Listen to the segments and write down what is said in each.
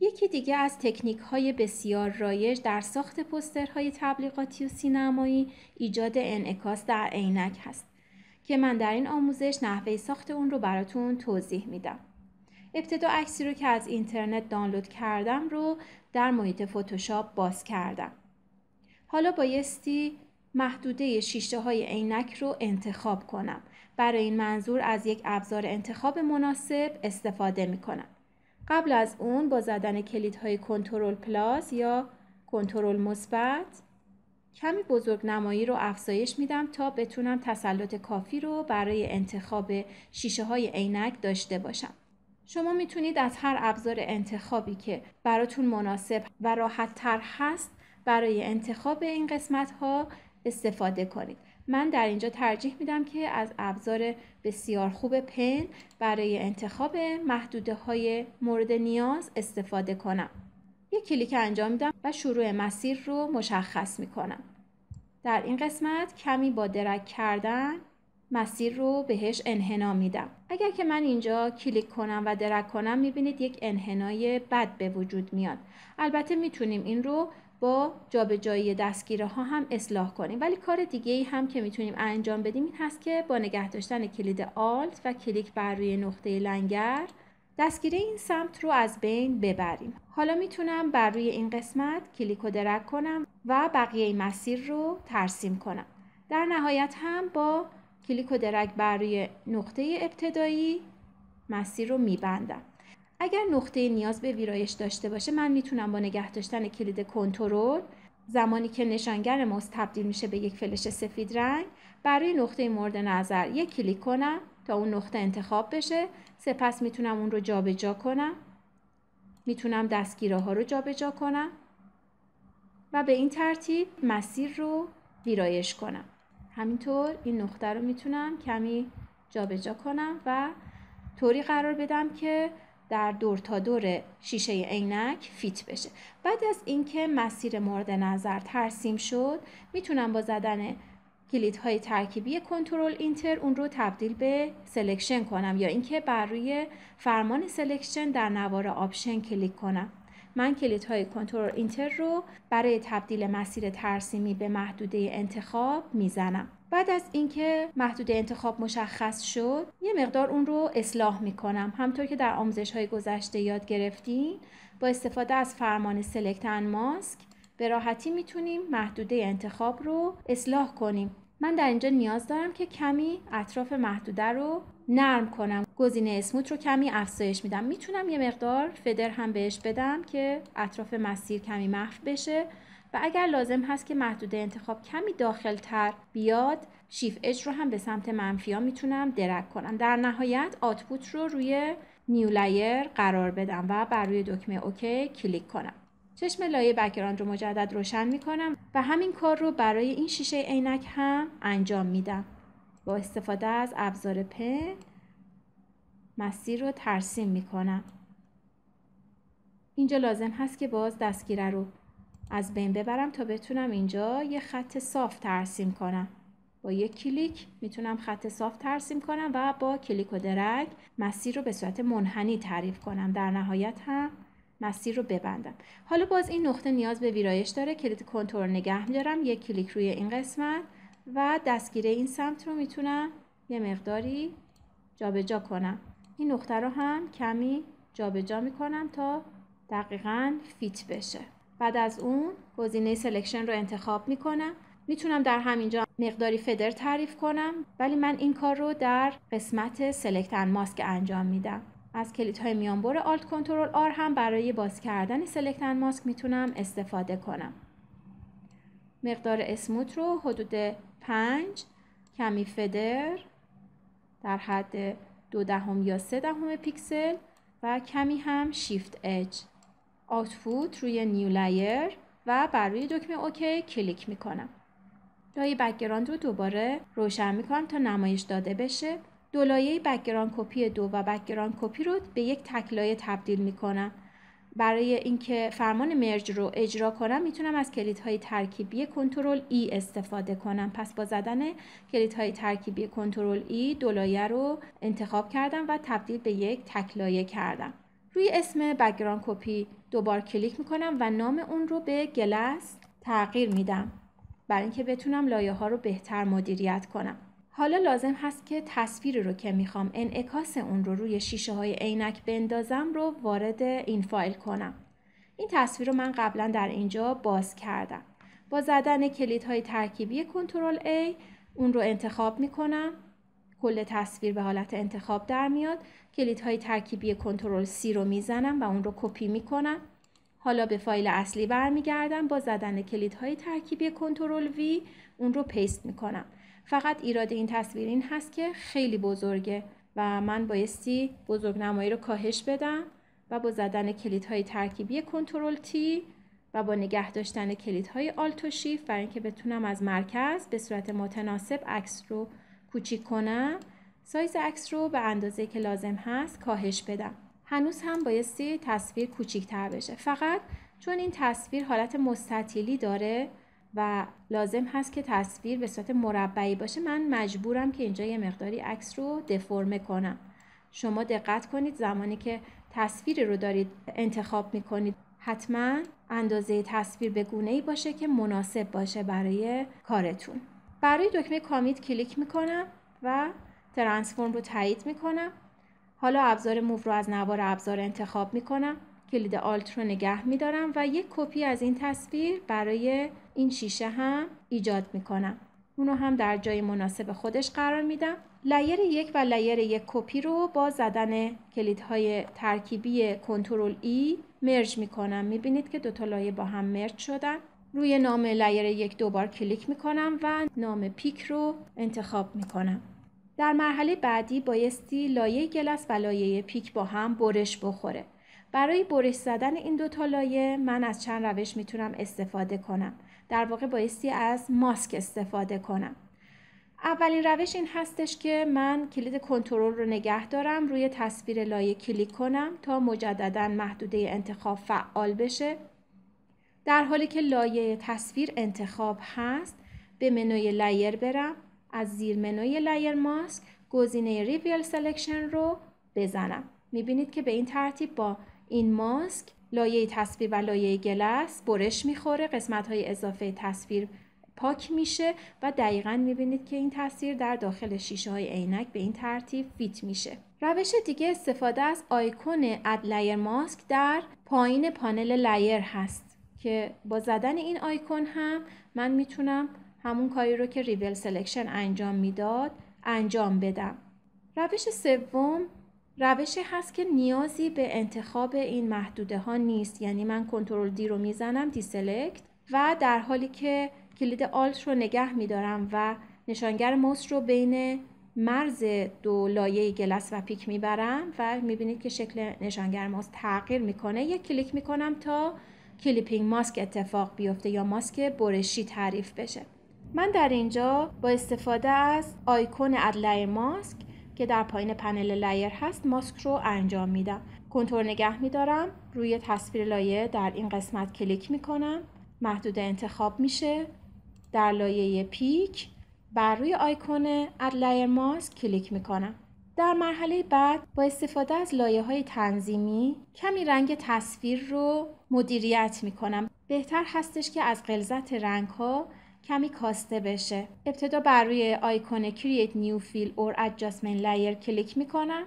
یکی دیگه از تکنیک های بسیار رایج در ساخت پسترهای تبلیغاتی و سینمایی ایجاد انعکاس در عینک هست که من در این آموزش نحوه ساخت اون رو براتون توضیح میدم. ابتدا عکسی رو که از اینترنت دانلود کردم رو در محیط فتوشاپ باز کردم. حالا بایستی محدوده شیشه های عینک رو انتخاب کنم. برای این منظور از یک ابزار انتخاب مناسب استفاده می کنم. قبل از اون با زدن کلیدهای کنترل پلاس یا کنترل مثبت کمی بزرگ نمایی رو افزایش میدم تا بتونم تسلط کافی رو برای انتخاب شیشه های عینک داشته باشم. شما میتونید از هر ابزار انتخابی که براتون مناسب و راحت تر هست برای انتخاب این قسمت ها استفاده کنید. من در اینجا ترجیح میدم که از ابزار بسیار خوب پن برای انتخاب محدوده های مورد نیاز استفاده کنم. یک کلیک انجام میدم و شروع مسیر رو مشخص میکنم. در این قسمت کمی با درک کردن مسیر رو بهش انحنا میدم. اگر که من اینجا کلیک کنم و درک کنم میبینید یک انحنای بد به وجود میاد. البته میتونیم این رو با جابجایی دستگیره ها هم اصلاح کنیم ولی کار دیگه ای هم که میتونیم انجام بدیم این هست که با نگه داشتن کلید آلت و کلیک بر روی نقطه لنگر دستگیره این سمت رو از بین ببریم حالا میتونم بر روی این قسمت کلیک و درک کنم و بقیه مسیر رو ترسیم کنم در نهایت هم با کلیک و درک بر روی نقطه ابتدایی مسیر رو میبندم اگر نقطه نیاز به ویرایش داشته باشه من میتونم با نگه داشتن کلید کنترل زمانی که نشانگر ماست تبدیل میشه به یک فلش سفید رنگ برای نقطه مورد نظر یک کلیک کنم تا اون نقطه انتخاب بشه سپس میتونم اون رو جابجا جا کنم میتونم دستگیره ها رو جابجا جا کنم و به این ترتیب مسیر رو ویرایش کنم همینطور این نقطه رو میتونم کمی جابجا جا کنم و طوری قرار بدم که در دور تا دور شیشه عینک فیت بشه بعد از اینکه مسیر مورد نظر ترسیم شد میتونم با زدن های ترکیبی کنترل اینتر اون رو تبدیل به سلکشن کنم یا اینکه بر روی فرمان سلکشن در نوار آپشن کلیک کنم من های کنترل اینتر رو برای تبدیل مسیر ترسیمی به محدوده انتخاب میزنم بعد از اینکه محدود انتخاب مشخص شد یه مقدار اون رو اصلاح میکنم همطور که در آموزش های گذشته یاد گرفتین با استفاده از فرمان سلکت ان ماسک به راحتی میتونیم محدوده انتخاب رو اصلاح کنیم من در اینجا نیاز دارم که کمی اطراف محدوده رو نرم کنم گزینه اسموت رو کمی افزایش میدم میتونم یه مقدار فدر هم بهش بدم که اطراف مسیر کمی محو بشه و اگر لازم هست که محدود انتخاب کمی تر بیاد شیف اج رو هم به سمت منفی ها میتونم درک کنم در نهایت آتپوت رو روی نیو لایر قرار بدم و بر روی دکمه اوکی کلیک کنم چشم لایه بکراند رو مجدد روشن میکنم و همین کار رو برای این شیشه عینک هم انجام میدم با استفاده از ابزار پن مسیر رو ترسیم میکنم اینجا لازم هست که باز دستگیره رو از بین ببرم تا بتونم اینجا یه خط صاف ترسیم کنم با یک کلیک میتونم خط صاف ترسیم کنم و با کلیک و درک مسیر رو به صورت منحنی تعریف کنم در نهایت هم مسیر رو ببندم حالا باز این نقطه نیاز به ویرایش داره کلید کنترل نگه میدارم یک کلیک روی این قسمت و دستگیره این سمت رو میتونم یه مقداری جابجا جا کنم این نقطه رو هم کمی جابجا جا میکنم تا دقیقا فیت بشه بعد از اون گزینه سلکشن رو انتخاب میکنم میتونم در همینجا مقداری فدر تعریف کنم ولی من این کار رو در قسمت سلکت ماسک انجام میدم از کلیت های میانبر alt کنترل r هم برای باز کردن سلکت ماسک میتونم استفاده کنم مقدار اسموت رو حدود 5 کمی فدر در حد دو دهم یا سه دهم پیکسل و کمی هم شیفت اج آتفوت روی نیو لایر و بر روی دکمه اوکی کلیک میکنم لایه بکگراند رو دوباره روشن میکنم تا نمایش داده بشه دو لایه بکگراند کپی دو و بکگراند کپی رو به یک تک لایه تبدیل میکنم برای اینکه فرمان مرج رو اجرا کنم میتونم از کلید های ترکیبی کنترل ای استفاده کنم پس با زدن کلید های ترکیبی کنترل ای دو رو انتخاب کردم و تبدیل به یک تکلایه کردم روی اسم بگران کپی دوبار کلیک میکنم و نام اون رو به گلس تغییر میدم برای اینکه بتونم لایه ها رو بهتر مدیریت کنم حالا لازم هست که تصویر رو که میخوام انعکاس اون رو روی شیشه های عینک بندازم رو وارد این فایل کنم این تصویر رو من قبلا در اینجا باز کردم با زدن کلیدهای ترکیبی کنترل A اون رو انتخاب میکنم کل تصویر به حالت انتخاب در میاد های ترکیبی کنترل سی رو میزنم و اون رو کپی میکنم حالا به فایل اصلی برمیگردم با زدن های ترکیبی کنترل وی اون رو پیست میکنم فقط ایراد این تصویر این هست که خیلی بزرگه و من بایستی بزرگ نمایی رو کاهش بدم و با زدن های ترکیبی کنترل تی و با نگه داشتن کلیدهای های و شیف برای اینکه بتونم از مرکز به صورت متناسب عکس رو کوچیک کنم سایز عکس رو به اندازه که لازم هست کاهش بدم هنوز هم بایستی تصویر کوچیکتر بشه فقط چون این تصویر حالت مستطیلی داره و لازم هست که تصویر به صورت مربعی باشه من مجبورم که اینجا یه مقداری عکس رو دفرمه کنم شما دقت کنید زمانی که تصویر رو دارید انتخاب می کنید حتما اندازه تصویر به گونه ای باشه که مناسب باشه برای کارتون برای دکمه کامیت کلیک میکنم و ترانسفرم رو تایید میکنم حالا ابزار موو رو از نوار ابزار انتخاب میکنم کلید آلت رو نگه میدارم و یک کپی از این تصویر برای این شیشه هم ایجاد میکنم اونو هم در جای مناسب خودش قرار میدم لایر یک و لایر یک کپی رو با زدن کلیدهای ترکیبی کنترل ای مرج میکنم میبینید که دوتا لایه با هم مرج شدن روی نام لایر یک دوبار کلیک میکنم و نام پیک رو انتخاب میکنم در مرحله بعدی بایستی لایه گلس و لایه پیک با هم برش بخوره برای برش زدن این دوتا لایه من از چند روش میتونم استفاده کنم در واقع بایستی از ماسک استفاده کنم اولین روش این هستش که من کلید کنترل رو نگه دارم روی تصویر لایه کلیک کنم تا مجددا محدوده انتخاب فعال بشه در حالی که لایه تصویر انتخاب هست به منوی لایر برم از زیر منوی لایر ماسک گزینه ریویل سلکشن رو بزنم میبینید که به این ترتیب با این ماسک لایه تصویر و لایه گلس برش میخوره قسمت های اضافه تصویر پاک میشه و دقیقا میبینید که این تصویر در داخل شیشه های عینک به این ترتیب فیت میشه روش دیگه استفاده از آیکون اد لایر ماسک در پایین پانل لایر هست که با زدن این آیکون هم من میتونم همون کاری رو که ریول سلکشن انجام میداد انجام بدم روش سوم روشی هست که نیازی به انتخاب این محدوده ها نیست یعنی من کنترل دی رو میزنم سلکت و در حالی که کلید آلت رو نگه میدارم و نشانگر موس رو بین مرز دو لایه گلس و پیک میبرم و میبینید که شکل نشانگر ماست تغییر میکنه یک کلیک میکنم تا کلیپینگ ماسک اتفاق بیفته یا ماسک برشی تعریف بشه من در اینجا با استفاده از آیکون ادلای ماسک که در پایین پنل لایر هست ماسک رو انجام میدم کنتور نگه میدارم روی تصویر لایه در این قسمت کلیک میکنم محدود انتخاب میشه در لایه پیک بر روی آیکون لایر ماسک کلیک میکنم در مرحله بعد با استفاده از لایه های تنظیمی کمی رنگ تصویر رو مدیریت می کنم. بهتر هستش که از قلزت رنگ ها کمی کاسته بشه. ابتدا بر روی آیکون Create New Fill or Adjustment Layer کلیک می کنم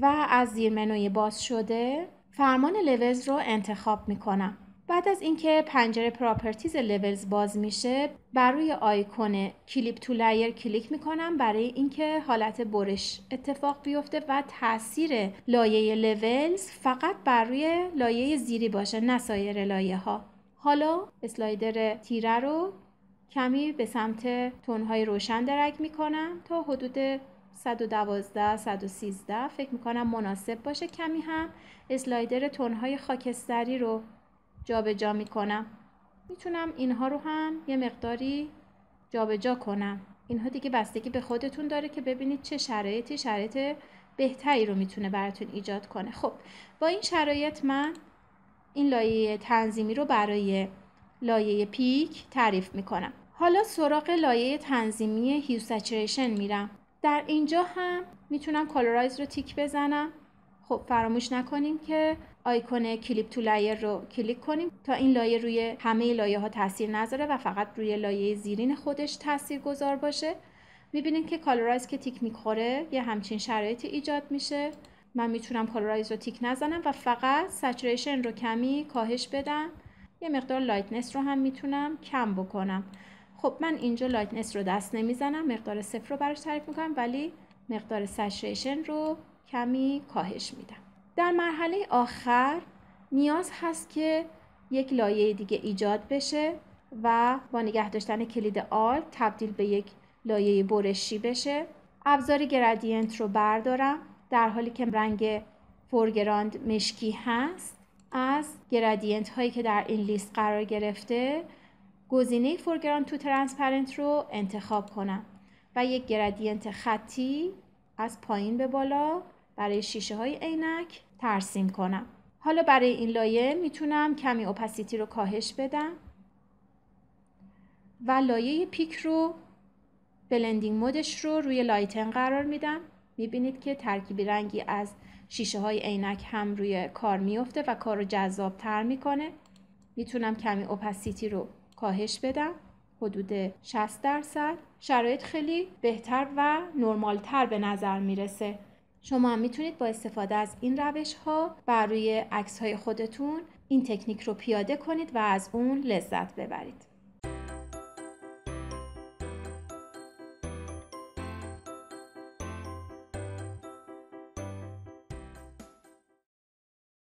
و از زیر منوی باز شده فرمان لولز رو انتخاب می کنم. بعد از اینکه پنجره پراپرتیز لولز باز میشه بر روی آیکون کلیپ تو لایر کلیک میکنم برای اینکه حالت برش اتفاق بیفته و تاثیر لایه لولز فقط بر روی لایه زیری باشه نه سایر لایه ها حالا اسلایدر تیره رو کمی به سمت تونهای روشن درگ میکنم تا حدود 112 113 فکر میکنم مناسب باشه کمی هم اسلایدر تونهای خاکستری رو جابجا جا می میتونم اینها رو هم یه مقداری جابجا جا کنم اینها دیگه بستگی به خودتون داره که ببینید چه شرایطی شرایط بهتری رو میتونه براتون ایجاد کنه خب با این شرایط من این لایه تنظیمی رو برای لایه پیک تعریف میکنم حالا سراغ لایه تنظیمی هیو سچریشن میرم در اینجا هم میتونم کالورایز رو تیک بزنم خب فراموش نکنیم که آیکون کلیپ تو لایر رو کلیک کنیم تا این لایه روی همه لایه ها تاثیر نذاره و فقط روی لایه زیرین خودش تاثیر گذار باشه میبینید که کالورایز که تیک میخوره یه همچین شرایطی ایجاد میشه من میتونم کالورایز رو تیک نزنم و فقط سچریشن رو کمی کاهش بدم یه مقدار لایتنس رو هم میتونم کم بکنم خب من اینجا لایتنس رو دست نمیزنم مقدار صفر رو براش تعریف میکنم ولی مقدار سچوریشن رو کمی کاهش میدم در مرحله آخر نیاز هست که یک لایه دیگه ایجاد بشه و با نگه داشتن کلید آل تبدیل به یک لایه برشی بشه ابزار گردینت رو بردارم در حالی که رنگ فورگراند مشکی هست از گردینت هایی که در این لیست قرار گرفته گزینه فورگراند تو ترانسپرنت رو انتخاب کنم و یک گردینت خطی از پایین به بالا برای شیشه های عینک ترسیم کنم حالا برای این لایه میتونم کمی اپاسیتی رو کاهش بدم و لایه پیک رو بلندینگ مودش رو روی لایتن قرار میدم میبینید که ترکیبی رنگی از شیشه های عینک هم روی کار میفته و کار رو جذاب تر میکنه میتونم کمی اپاسیتی رو کاهش بدم حدود 60 درصد شرایط خیلی بهتر و نرمالتر به نظر میرسه شما هم میتونید با استفاده از این روش ها بر روی عکس های خودتون این تکنیک رو پیاده کنید و از اون لذت ببرید.